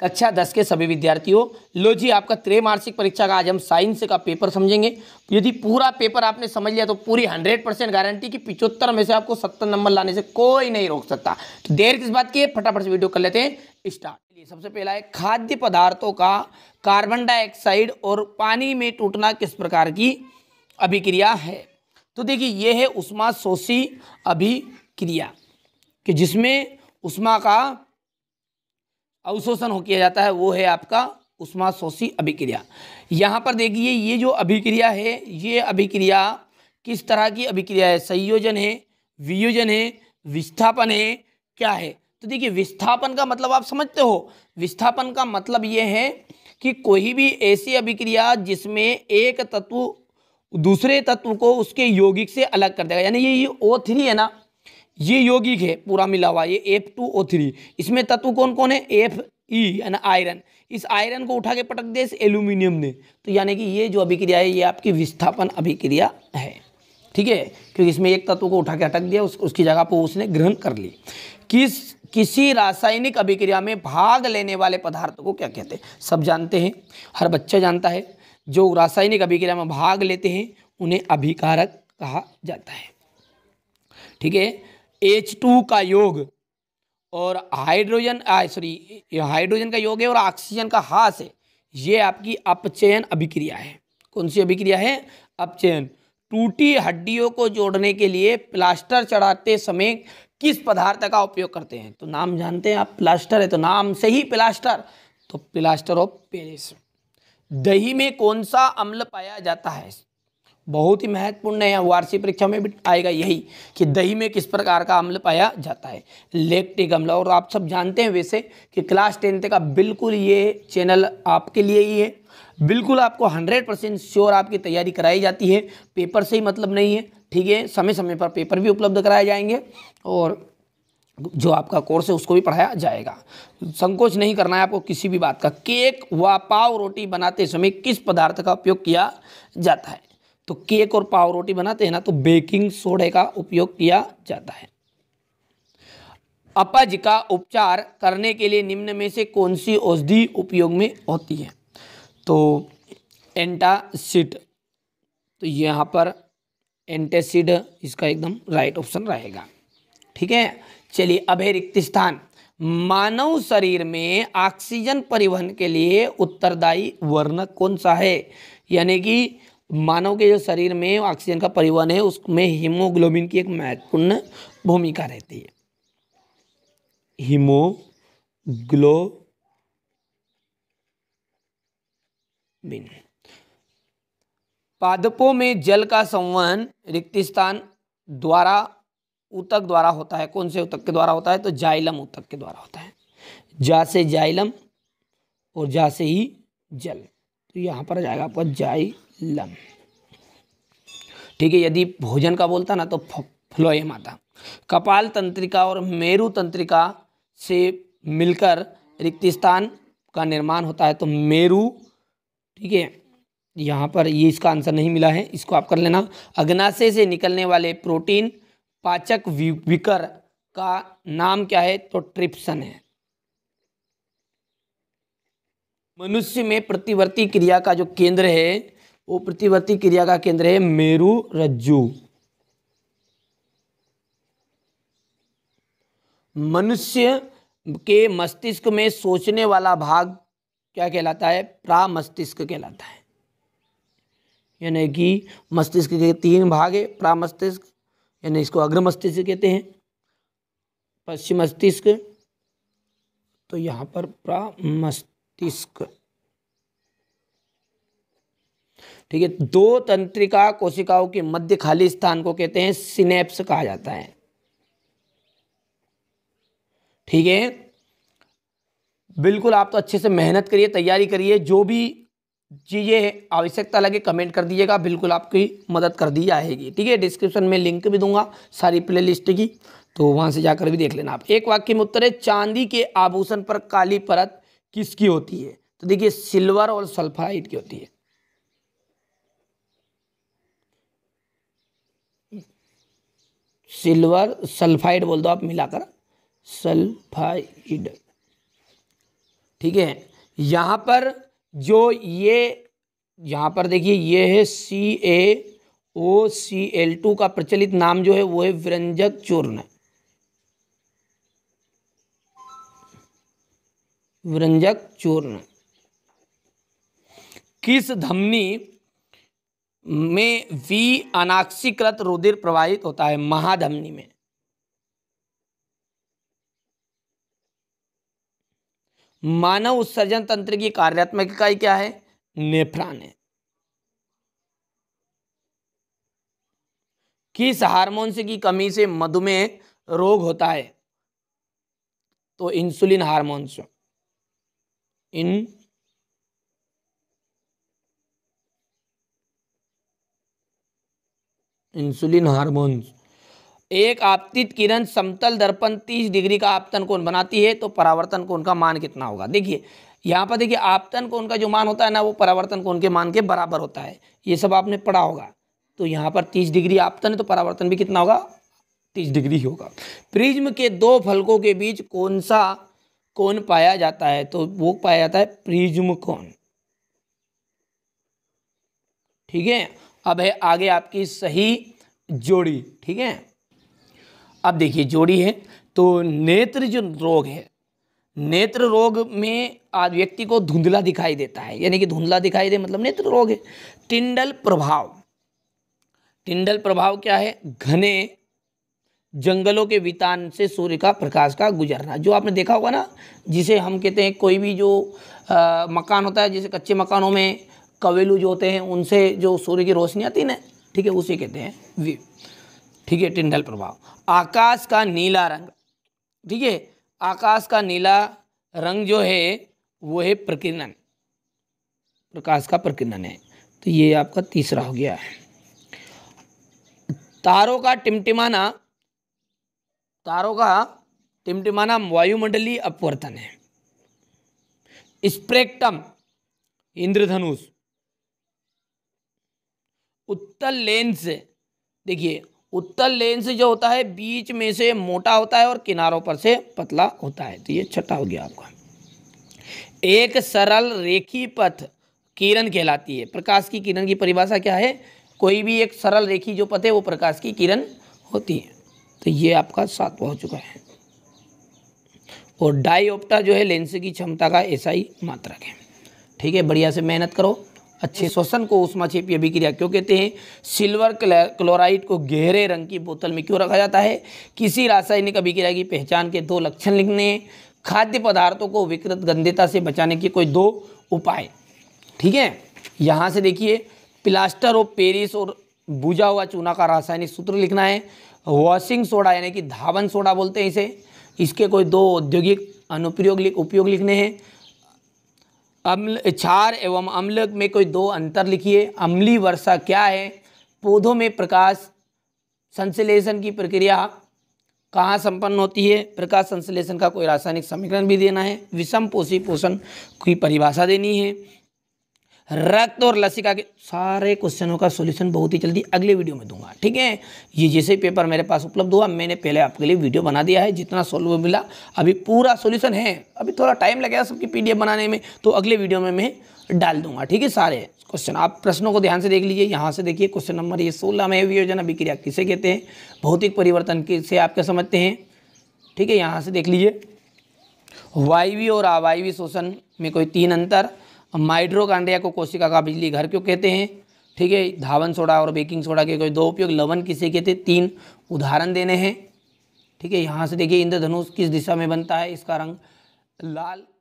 कक्षा दस के सभी विद्यार्थियों लो जी आपका त्रैमासिक परीक्षा का आज हम साइंस का पेपर समझेंगे यदि पूरा पेपर आपने समझ लिया तो पूरी हंड्रेड परसेंट गारंटी कि पिचहत्तर में से आपको सत्तर नंबर लाने से कोई नहीं रोक सकता तो देर किस बात की है फटाफट से वीडियो कर लेते हैं स्टार्ट सबसे पहला है खाद्य पदार्थों का कार्बन डाइऑक्साइड और पानी में टूटना किस प्रकार की अभिक्रिया है तो देखिए ये है उष्मा शोषी अभिक्रिया कि जिसमें उष्मा का अवशोषण हो किया जाता है वो है आपका उष्मा शोषी अभिक्रिया यहाँ पर देखिए ये जो अभिक्रिया है ये अभिक्रिया किस तरह की अभिक्रिया है संयोजन है वियोजन है विस्थापन है क्या है तो देखिए विस्थापन का मतलब आप समझते हो विस्थापन का मतलब ये है कि कोई भी ऐसी अभिक्रिया जिसमें एक तत्व दूसरे तत्व को उसके यौगिक से अलग कर देगा यानी ये ओ थ्री है ना ये यौगिक है पूरा मिला हुआ ये एफ टू ओ थ्री इसमें तत्व कौन कौन है एफ ई यानी आयरन इस आयरन को उठा के पटक दे इस एल्यूमिनियम ने तो यानी कि ये जो अभिक्रिया है ये आपकी विस्थापन अभिक्रिया है ठीक है क्योंकि इसमें एक तत्व को उठा के अटक दिया उस, उसकी जगह पर उसने ग्रहण कर ली किस किसी रासायनिक अभिक्रिया में भाग लेने वाले पदार्थ को क्या कहते हैं सब जानते हैं हर बच्चा जानता है जो रासायनिक अभिक्रिया में भाग लेते हैं उन्हें अभिकारक कहा जाता है ठीक है एच टू का योग और हाइड्रोजन सॉरी हाइड्रोजन का योग है और ऑक्सीजन का हास है ये आपकी अपचयन अभिक्रिया है कौन सी अभिक्रिया है अपचयन टूटी हड्डियों को जोड़ने के लिए प्लास्टर चढ़ाते समय किस पदार्थ का उपयोग करते हैं तो नाम जानते हैं आप प्लास्टर है तो नाम से ही प्लास्टर तो प्लास्टर ऑफ पेरिस दही में कौन सा अम्ल पाया जाता है बहुत ही महत्वपूर्ण है या वार्षिक परीक्षा में भी आएगा यही कि दही में किस प्रकार का अम्ल पाया जाता है लेक्टिक अम्ल और आप सब जानते हैं वैसे कि क्लास टेंथ का बिल्कुल ये चैनल आपके लिए ही है बिल्कुल आपको हंड्रेड परसेंट श्योर आपकी तैयारी कराई जाती है पेपर से ही मतलब नहीं है ठीक है समय समय पर पेपर भी उपलब्ध कराए जाएंगे और जो आपका कोर्स है उसको भी पढ़ाया जाएगा संकोच नहीं करना है आपको किसी भी बात का केक व पाव रोटी बनाते समय किस पदार्थ का उपयोग किया जाता है तो केक और पाव रोटी बनाते हैं ना तो बेकिंग सोडे का उपयोग किया जाता है अपज का उपचार करने के लिए निम्न में से कौन सी औषधि उपयोग में होती है तो एंटासिड तो यहाँ पर एंटेसिड इसका एकदम राइट ऑप्शन रहेगा ठीक है चलिए अभिरिक्त रिक्त स्थान मानव शरीर में ऑक्सीजन परिवहन के लिए उत्तरदायी वर्ण कौन सा है यानी कि मानव के जो शरीर में ऑक्सीजन का परिवहन है उसमें हीमोग्लोबिन की एक महत्वपूर्ण भूमिका रहती है हीमोग्लोबिन पादपों में जल का संवहन रिक्त स्थान द्वारा उतक द्वारा होता है कौन से उतक के द्वारा होता है तो जाइलम उतक के द्वारा होता है जा से जाइलम और जा से ही जल तो यहाँ पर जाएगा आपका जाइलम लम ठीक है यदि भोजन का बोलता ना तो फ्लोए माता कपाल तंत्रिका और मेरु तंत्रिका से मिलकर रिक्त स्थान का निर्माण होता है तो मेरु ठीक है यहाँ पर ये इसका आंसर नहीं मिला है इसको आप कर लेना अग्नाशय से निकलने वाले प्रोटीन पाचक विकर का नाम क्या है तो ट्रिप्सन है मनुष्य में प्रतिवर्ती क्रिया का जो केंद्र है वो प्रतिवर्ती क्रिया का केंद्र है मेरु रज्जु मनुष्य के मस्तिष्क में सोचने वाला भाग क्या कहलाता है प्रामस्तिष्क कहलाता है यानी कि मस्तिष्क के तीन भाग है प्रामस्तिष्क यानी इसको अग्र मस्तिष्क कहते हैं पश्चिम मस्तिष्क तो यहाँ पर प्रामस्तिष्क ठीक है दो तंत्रिका कोशिकाओं के मध्य खाली स्थान को कहते हैं सिनेप्स कहा जाता है ठीक है बिल्कुल आप तो अच्छे से मेहनत करिए तैयारी करिए जो भी चीज़ें आवश्यकता लगे कमेंट कर दीजिएगा बिल्कुल आपकी मदद कर दी जाएगी ठीक है डिस्क्रिप्शन में लिंक भी दूंगा सारी प्ले लिस्ट की तो वहां से जाकर भी देख लेना आप एक वाक्य में उत्तर है चांदी के आभूषण पर काली परत किसकी होती है तो देखिए सिल्वर और सल्फाइड की होती है सिल्वर सल्फाइड बोल दो आप मिलाकर सल्फाइड ठीक है यहाँ पर जो ये यहाँ पर देखिए ये है सी ए ओ सी एल टू का प्रचलित नाम जो है वो है व्यंजक चूर्ण व्यंजक चूर्ण किस धमनी में वी अनाक्षीकृत रुधिर प्रवाहित होता है महाधमनी में मानव उत्सर्जन तंत्र की कार्यात्मक इकाई क्या है नेफ्रान है किस हार्मोन से की कमी से मधुमेह रोग होता है तो इंसुलिन हार्मोन से इन इंसुलिन हार्मोन्स एक आपतित किरण समतल दर्पण 30 डिग्री का आपतन कोण बनाती है तो परावर्तन कोण का मान कितना होगा देखिए यहाँ पर देखिए आपतन कोण का जो मान होता है ना वो परावर्तन कोण के मान के बराबर होता है ये सब आपने पढ़ा होगा तो यहाँ पर 30 डिग्री आपतन है तो परावर्तन भी कितना होगा 30 डिग्री होगा प्रिज्म के दो फलकों के बीच कौन सा कौन पाया जाता है तो वो पाया जाता है प्रिज्म कौन ठीक है अब है आगे आपकी सही जोड़ी ठीक है अब देखिए जोड़ी है तो नेत्र जो रोग है नेत्र रोग में आज व्यक्ति को धुंधला दिखाई देता है यानी कि धुंधला दिखाई दे मतलब नेत्र रोग है टिंडल प्रभाव टिंडल प्रभाव क्या है घने जंगलों के वितान से सूर्य का प्रकाश का गुजरना जो आपने देखा होगा ना जिसे हम कहते हैं कोई भी जो आ, मकान होता है जैसे कच्चे मकानों में कवेलू जो होते हैं उनसे जो सूर्य की रोशनी आती है ना ठीक है उसे कहते हैं वी ठीक है टिंडल प्रभाव आकाश का नीला रंग ठीक है आकाश का नीला रंग जो है वो है प्रकीर्णन प्रकाश का प्रकीर्णन है तो ये आपका तीसरा हो गया है तारों का टिमटिमाना तारों का टिमटिमाना वायुमंडलीय अपवर्तन है स्प्रेक्टम इंद्रधनुष उत्तल लेंस देखिए उत्तल लेंस जो होता है बीच में से मोटा होता है और किनारों पर से पतला होता है तो ये छठा हो गया आपका एक सरल रेखी पथ किरण कहलाती है प्रकाश की किरण की परिभाषा क्या है कोई भी एक सरल रेखी जो पथ है वो प्रकाश की किरण होती है तो ये आपका सातवा हो चुका है और डाईओप्टा जो है लेंस की क्षमता का ऐसा ही मात्रक है ठीक है बढ़िया से मेहनत करो अच्छे श्वसन को उष्माक्षेपी अभिक्रिया क्यों कहते हैं सिल्वर क्लोराइड को गहरे रंग की बोतल में क्यों रखा जाता है किसी रासायनिक अभिक्रिया की पहचान के दो लक्षण लिखने हैं खाद्य पदार्थों को विकृत गंधता से बचाने के कोई दो उपाय ठीक है यहाँ से देखिए प्लास्टर ऑफ पेरिस और बुझा हुआ चूना का रासायनिक सूत्र लिखना है वॉशिंग सोडा यानी कि धावन सोडा बोलते हैं इसे इसके कोई दो औद्योगिक अनुप्रयोग लिख उपयोग लिखने हैं अम्ल क्षार एवं अम्ल में कोई दो अंतर लिखिए अम्ली वर्षा क्या है पौधों में प्रकाश संश्लेषण की प्रक्रिया कहाँ संपन्न होती है प्रकाश संश्लेषण का कोई रासायनिक समीकरण भी देना है विषम पोषी पोषण की परिभाषा देनी है रक्त और लसिका के सारे क्वेश्चनों का सॉल्यूशन बहुत ही जल्दी अगले वीडियो में दूंगा ठीक है ये जैसे पेपर मेरे पास उपलब्ध हुआ मैंने पहले आपके लिए वीडियो बना दिया है जितना सोल्व मिला अभी पूरा सोल्यूशन है अभी थोड़ा टाइम लगेगा सबकी पीडीएफ बनाने में तो अगले वीडियो में मैं डाल दूंगा ठीक है सारे क्वेश्चन आप प्रश्नों को ध्यान से देख लीजिए यहाँ से देखिए क्वेश्चन नंबर ये सोलह में वियोजन अभिक्रिया किसे कहते हैं भौतिक परिवर्तन किसे आप क्या समझते हैं ठीक है यहाँ से देख लीजिए वायवी और अवायवी शोषण में कोई तीन अंतर माइड्रोकांड्रिया को कोशिका का बिजली घर क्यों कहते हैं ठीक है धावन सोडा और बेकिंग सोडा के कोई दो उपयोग लवन किसे कहते हैं तीन उदाहरण देने हैं ठीक है यहाँ से देखिए इंद्रधनुष किस दिशा में बनता है इसका रंग लाल